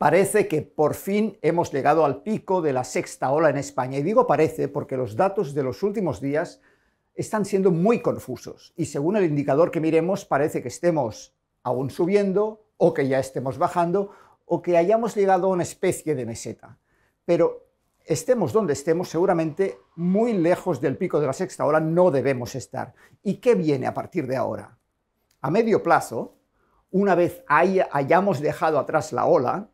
Parece que por fin hemos llegado al pico de la sexta ola en España. Y digo parece porque los datos de los últimos días están siendo muy confusos. Y según el indicador que miremos, parece que estemos aún subiendo o que ya estemos bajando o que hayamos llegado a una especie de meseta. Pero estemos donde estemos, seguramente muy lejos del pico de la sexta ola no debemos estar. ¿Y qué viene a partir de ahora? A medio plazo, una vez hayamos dejado atrás la ola,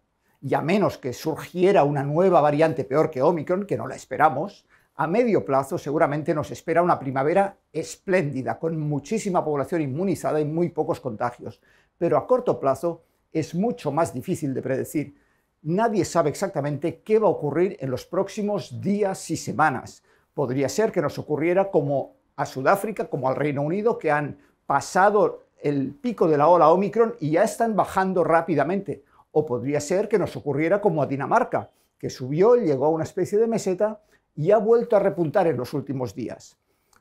y a menos que surgiera una nueva variante peor que Omicron, que no la esperamos, a medio plazo seguramente nos espera una primavera espléndida, con muchísima población inmunizada y muy pocos contagios. Pero a corto plazo es mucho más difícil de predecir. Nadie sabe exactamente qué va a ocurrir en los próximos días y semanas. Podría ser que nos ocurriera como a Sudáfrica, como al Reino Unido, que han pasado el pico de la ola Omicron y ya están bajando rápidamente o podría ser que nos ocurriera como a Dinamarca, que subió, llegó a una especie de meseta y ha vuelto a repuntar en los últimos días.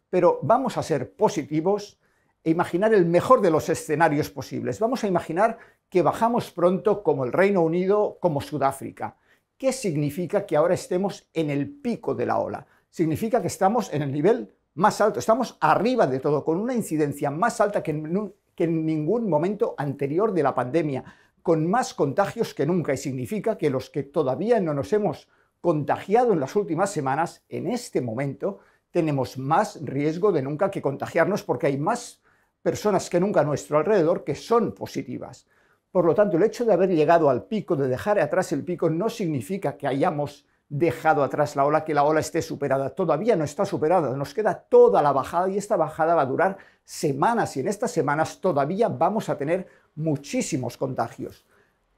Pero vamos a ser positivos e imaginar el mejor de los escenarios posibles. Vamos a imaginar que bajamos pronto como el Reino Unido, como Sudáfrica. ¿Qué significa que ahora estemos en el pico de la ola? Significa que estamos en el nivel más alto, estamos arriba de todo, con una incidencia más alta que que en ningún momento anterior de la pandemia con más contagios que nunca y significa que los que todavía no nos hemos contagiado en las últimas semanas, en este momento, tenemos más riesgo de nunca que contagiarnos porque hay más personas que nunca a nuestro alrededor que son positivas. Por lo tanto, el hecho de haber llegado al pico, de dejar atrás el pico, no significa que hayamos dejado atrás la ola, que la ola esté superada. Todavía no está superada, nos queda toda la bajada y esta bajada va a durar semanas y en estas semanas todavía vamos a tener muchísimos contagios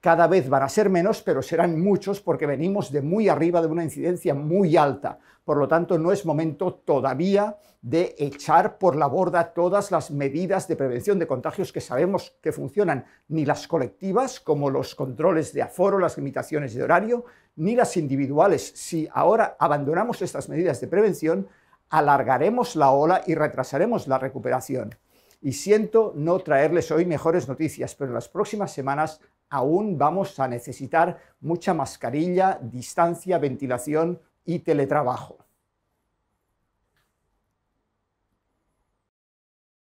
cada vez van a ser menos, pero serán muchos porque venimos de muy arriba de una incidencia muy alta. Por lo tanto, no es momento todavía de echar por la borda todas las medidas de prevención de contagios que sabemos que funcionan, ni las colectivas, como los controles de aforo, las limitaciones de horario, ni las individuales. Si ahora abandonamos estas medidas de prevención, alargaremos la ola y retrasaremos la recuperación. Y siento no traerles hoy mejores noticias, pero en las próximas semanas aún vamos a necesitar mucha mascarilla, distancia, ventilación y teletrabajo.